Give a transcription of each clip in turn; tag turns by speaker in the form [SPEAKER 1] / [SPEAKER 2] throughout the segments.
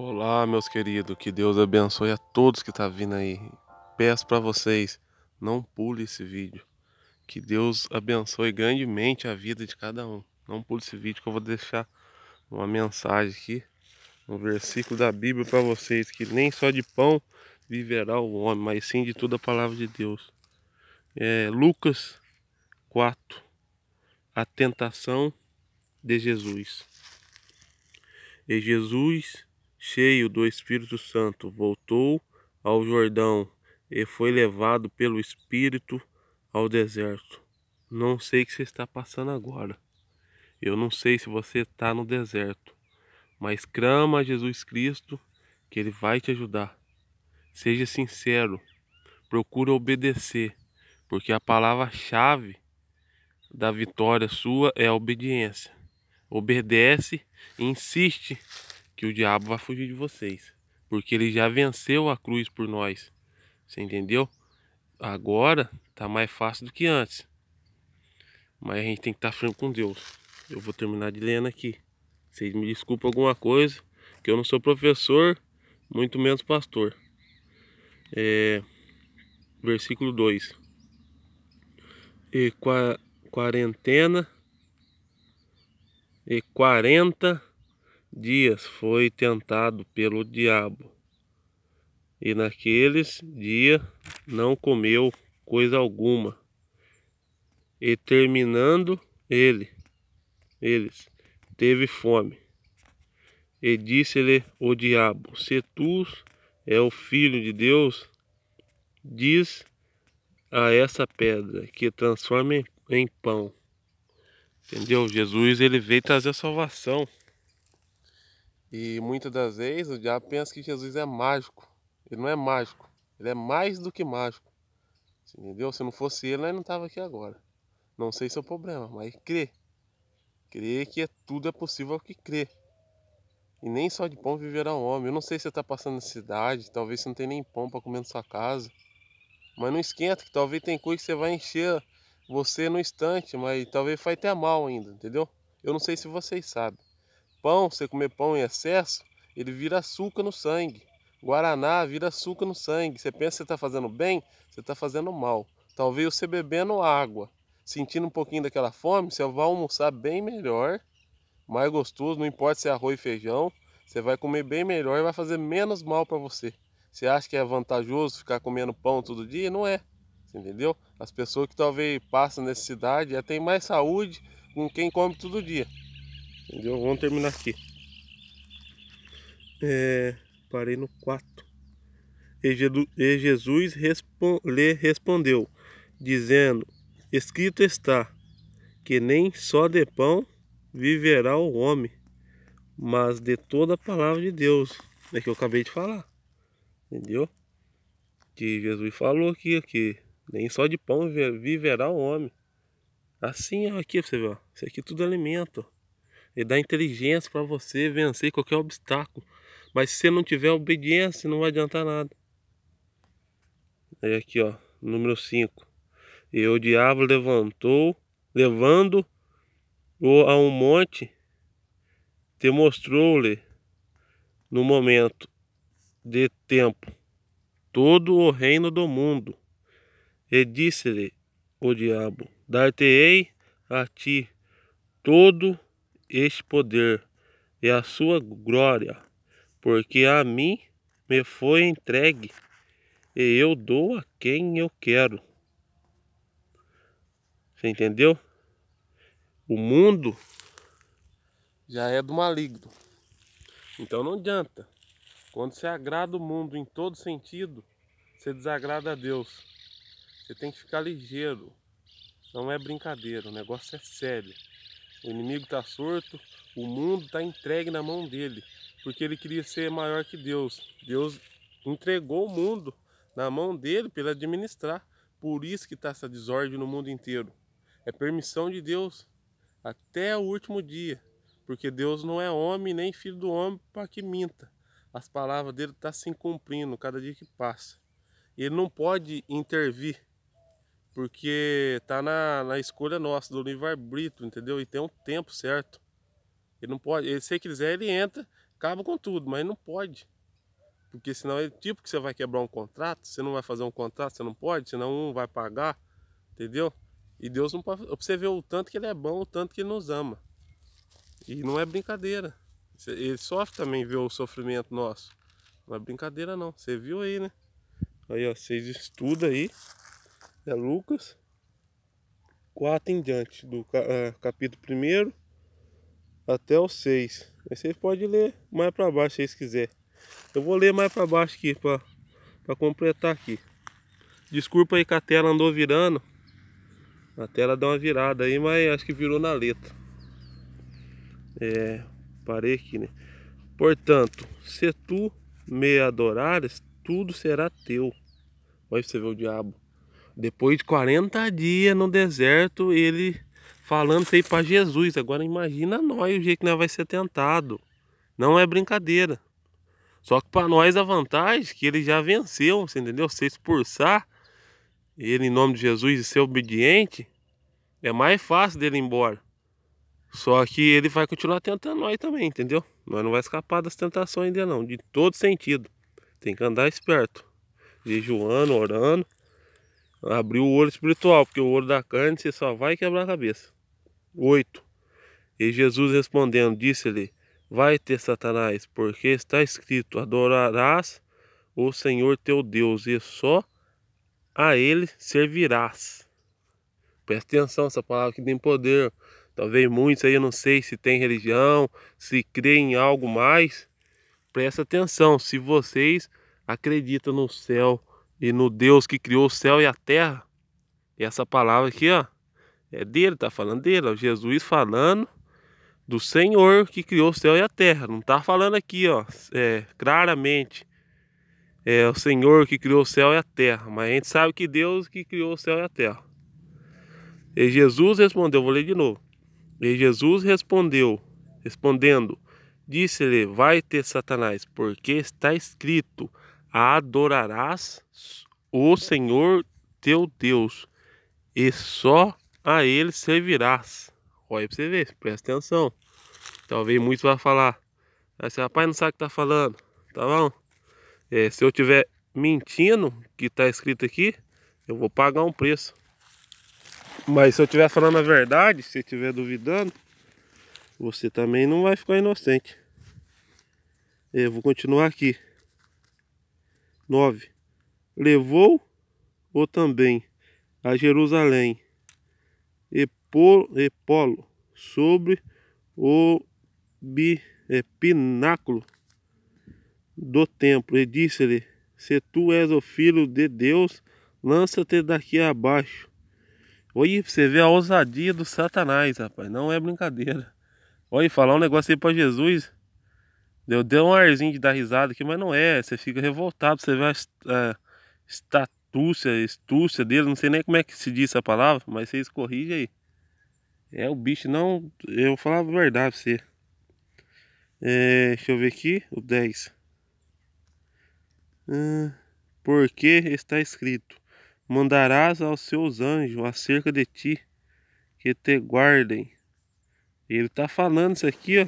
[SPEAKER 1] Olá, meus queridos, que Deus abençoe a todos que estão tá vindo aí. Peço para vocês, não pule esse vídeo. Que Deus abençoe grandemente a vida de cada um. Não pule esse vídeo que eu vou deixar uma mensagem aqui, um versículo da Bíblia para vocês, que nem só de pão viverá o homem, mas sim de toda a palavra de Deus. É, Lucas 4, a tentação de Jesus. E Jesus cheio do Espírito Santo, voltou ao Jordão e foi levado pelo Espírito ao deserto. Não sei o que você está passando agora. Eu não sei se você está no deserto, mas crama a Jesus Cristo que Ele vai te ajudar. Seja sincero, procure obedecer, porque a palavra-chave da vitória sua é a obediência. Obedece e insiste que o diabo vai fugir de vocês, porque ele já venceu a cruz por nós. Você entendeu? Agora tá mais fácil do que antes. Mas a gente tem que estar tá firme com Deus. Eu vou terminar de lendo aqui. Vocês me desculpem alguma coisa, que eu não sou professor, muito menos pastor. É, versículo 2. E quarentena e 40 dias foi tentado pelo diabo, e naqueles dias não comeu coisa alguma. E terminando ele, eles teve fome. E disse-lhe o diabo: Se tu é o filho de Deus, diz a essa pedra que transforme em pão. Entendeu? Jesus ele veio trazer a salvação. E muitas das vezes o diabo pensa que Jesus é mágico. Ele não é mágico. Ele é mais do que mágico. entendeu? Se não fosse ele, ele não estava aqui agora. Não sei se é o problema, mas crê. Crê que é, tudo é possível que crê. E nem só de pão viverá o um homem. Eu não sei se você está passando necessidade, talvez você não tenha nem pão para comer na sua casa. Mas não esquenta, que talvez tem coisa que você vai encher você no instante, mas talvez faça até mal ainda, entendeu? Eu não sei se vocês sabem. Pão, você comer pão em excesso, ele vira açúcar no sangue. Guaraná vira açúcar no sangue. Você pensa que está fazendo bem, você está fazendo mal. Talvez você bebendo água, sentindo um pouquinho daquela fome, você vai almoçar bem melhor, mais gostoso, não importa se é arroz e feijão, você vai comer bem melhor e vai fazer menos mal para você. Você acha que é vantajoso ficar comendo pão todo dia? Não é. entendeu? As pessoas que talvez passam necessidade já é, têm mais saúde com quem come todo dia. Entendeu? Vamos terminar aqui. É, parei no 4. E Jesus lhe respondeu, dizendo: Escrito está que nem só de pão viverá o homem, mas de toda a palavra de Deus. É que eu acabei de falar. Entendeu? Que Jesus falou aqui, que nem só de pão viverá o homem. Assim, é aqui você vê, ó. Isso aqui tudo é alimento, ó. Ele dá inteligência para você vencer qualquer obstáculo. Mas se você não tiver obediência, não vai adiantar nada. Aí aqui, ó, número 5. E o diabo levantou, levando-o a um monte, te mostrou-lhe no momento de tempo todo o reino do mundo. E disse-lhe o diabo: Dar-te-ei a ti todo este poder e a sua glória, porque a mim me foi entregue e eu dou a quem eu quero. Você entendeu? O mundo já é do maligno. Então não adianta. Quando você agrada o mundo em todo sentido, você desagrada a Deus. Você tem que ficar ligeiro. Não é brincadeira, o negócio é sério. O inimigo está sorto, o mundo está entregue na mão dele, porque ele queria ser maior que Deus. Deus entregou o mundo na mão dele para ele administrar. Por isso que está essa desordem no mundo inteiro. É permissão de Deus até o último dia, porque Deus não é homem nem filho do homem para que minta. As palavras dele estão tá se cumprindo cada dia que passa. Ele não pode intervir porque tá na, na escolha nossa do livre-arbítrio, entendeu? E tem um tempo certo. Ele não pode, ele, se ele quiser, ele entra, acaba com tudo, mas não pode. Porque senão é tipo que você vai quebrar um contrato, você não vai fazer um contrato, você não pode, senão um vai pagar, entendeu? E Deus não pode. Você vê o tanto que ele é bom, o tanto que ele nos ama. E não é brincadeira. Ele sofre também ver o sofrimento nosso. Não é brincadeira não. Você viu aí, né? Aí, ó, vocês estudam aí é Lucas 4 em diante, do ah, capítulo 1 até o 6. Aí vocês podem ler mais para baixo se vocês quiserem. Eu vou ler mais para baixo aqui para completar aqui. Desculpa aí que a tela andou virando. A tela dá uma virada aí, mas acho que virou na letra. É, parei aqui, né? Portanto, se tu me adorares, tudo será teu. Olha você ver o diabo. Depois de 40 dias no deserto, ele falando aí para Jesus. Agora imagina nós o jeito que nós vai ser tentado. Não é brincadeira. Só que para nós a vantagem é que ele já venceu, você entendeu? Se expulsar ele em nome de Jesus e ser obediente, é mais fácil dele ir embora. Só que ele vai continuar tentando nós também, entendeu? Nós não vai escapar das tentações ainda não, de todo sentido. Tem que andar esperto, jejuando, orando. Abriu o olho espiritual, porque o olho da carne você só vai quebrar a cabeça. 8. E Jesus respondendo, disse-lhe: vai ter Satanás, porque está escrito: Adorarás o Senhor teu Deus, e só a ele servirás. Presta atenção, essa palavra que tem poder. Talvez muitos aí, eu não sei se tem religião, se crê em algo mais. Presta atenção, se vocês acreditam no céu, e no Deus que criou o céu e a terra. E essa palavra aqui, ó, é dele, tá falando dele, ó, Jesus falando do Senhor que criou o céu e a terra. Não tá falando aqui, ó, é, claramente. É o Senhor que criou o céu e a terra, mas a gente sabe que Deus que criou o céu e a terra. E Jesus respondeu, vou ler de novo. E Jesus respondeu, respondendo, disse-lhe: Vai ter Satanás, porque está escrito: adorarás o Senhor teu Deus e só a ele servirás. Olha para pra você ver, presta atenção. Talvez muitos vão falar, esse rapaz não sabe o que tá falando, tá bom? É, se eu estiver mentindo que tá escrito aqui, eu vou pagar um preço. Mas se eu estiver falando a verdade, se estiver duvidando, você também não vai ficar inocente. Eu vou continuar aqui. 9. Levou-o também a Jerusalém e polo sobre o bi, é, pináculo do templo e disse-lhe: Se tu és o filho de Deus, lança-te daqui abaixo. Olha, você vê a ousadia do Satanás, rapaz, não é brincadeira. Olha, falar um negócio aí para Jesus. Deu, deu um arzinho de dar risada aqui, mas não é. Você fica revoltado, você vê a, a é, estatúcia, estúcia dele. Não sei nem como é que se diz essa palavra, mas vocês corrigem aí. É, o bicho não... Eu falava a verdade pra você. É, deixa eu ver aqui, o 10. Hum, porque está escrito, mandarás aos seus anjos acerca de ti, que te guardem. Ele tá falando isso aqui, ó.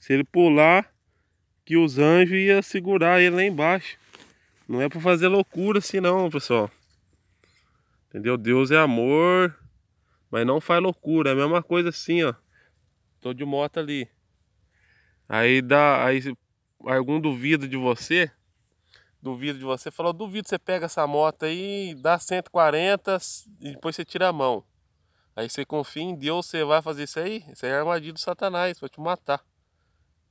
[SPEAKER 1] Se ele pular, que os anjos iam segurar ele lá embaixo. Não é para fazer loucura assim não, pessoal. Entendeu? Deus é amor, mas não faz loucura. É a mesma coisa assim, ó. Tô de moto ali. Aí dá. Aí algum duvido de você. Duvido de você. Falou, duvido você pega essa moto aí, dá 140 e depois você tira a mão. Aí você confia em Deus, você vai fazer isso aí? Isso aí é armadilha do satanás, vai te matar.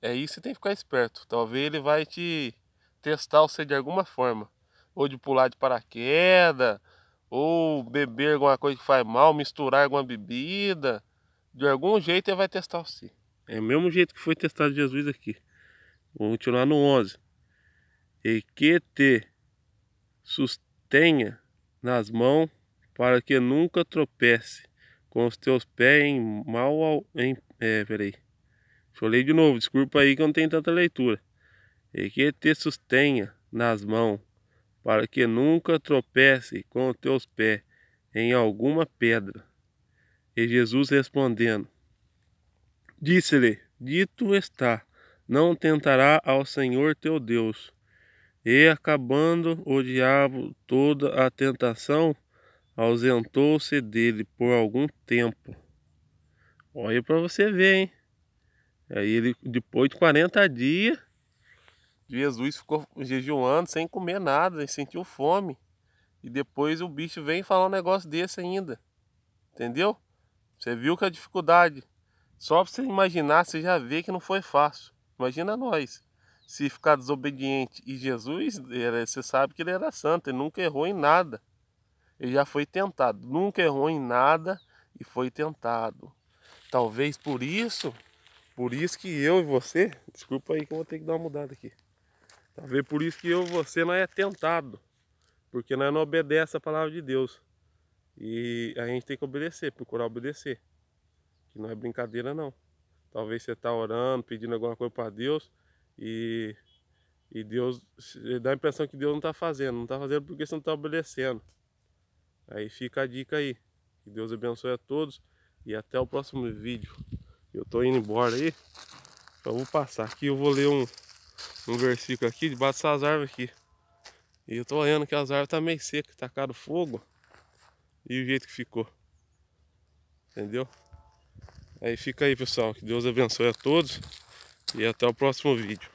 [SPEAKER 1] É isso, você tem que ficar esperto. Talvez ele vai te testar você de alguma forma. Ou de pular de paraquedas, ou beber alguma coisa que faz mal, misturar alguma bebida. De algum jeito ele vai testar você. É o mesmo jeito que foi testado Jesus aqui. Vamos continuar no 11. E que te sustenha nas mãos para que nunca tropece com os teus pés em mal em, é, peraí Deixa eu ler de novo, desculpa aí que eu não tenho tanta leitura. E que te sustenha nas mãos, para que nunca tropece com os teus pés em alguma pedra. E Jesus respondendo, disse-lhe: Dito está, não tentará ao Senhor teu Deus. E acabando o diabo toda a tentação, ausentou-se dele por algum tempo. Olha para você ver, hein? Aí ele, depois de 40 dias, Jesus ficou jejuando sem comer nada, ele sentiu fome. E depois o bicho vem falar um negócio desse ainda. Entendeu? Você viu que a dificuldade. Só pra você imaginar, você já vê que não foi fácil. Imagina nós. Se ficar desobediente. E Jesus, ele, você sabe que ele era santo, ele nunca errou em nada. Ele já foi tentado, nunca errou em nada e foi tentado. Talvez por isso por isso que eu e você, desculpa aí que eu vou ter que dar uma mudada aqui. Talvez tá por isso que eu e você não é tentado, porque nós não obedece a palavra de Deus. E a gente tem que obedecer, procurar obedecer. Que não é brincadeira não. Talvez você está orando, pedindo alguma coisa para Deus e, e Deus dá a impressão que Deus não está fazendo. Não está fazendo porque você não está obedecendo. Aí fica a dica aí. Que Deus abençoe a todos e até o próximo vídeo. Eu tô indo embora aí. Então vou passar aqui, eu vou ler um, um versículo aqui debaixo dessas árvores aqui. E eu tô olhando que as árvores tá meio secas, tacaram tá fogo. E o jeito que ficou. Entendeu? Aí fica aí, pessoal. Que Deus abençoe a todos. E até o próximo vídeo.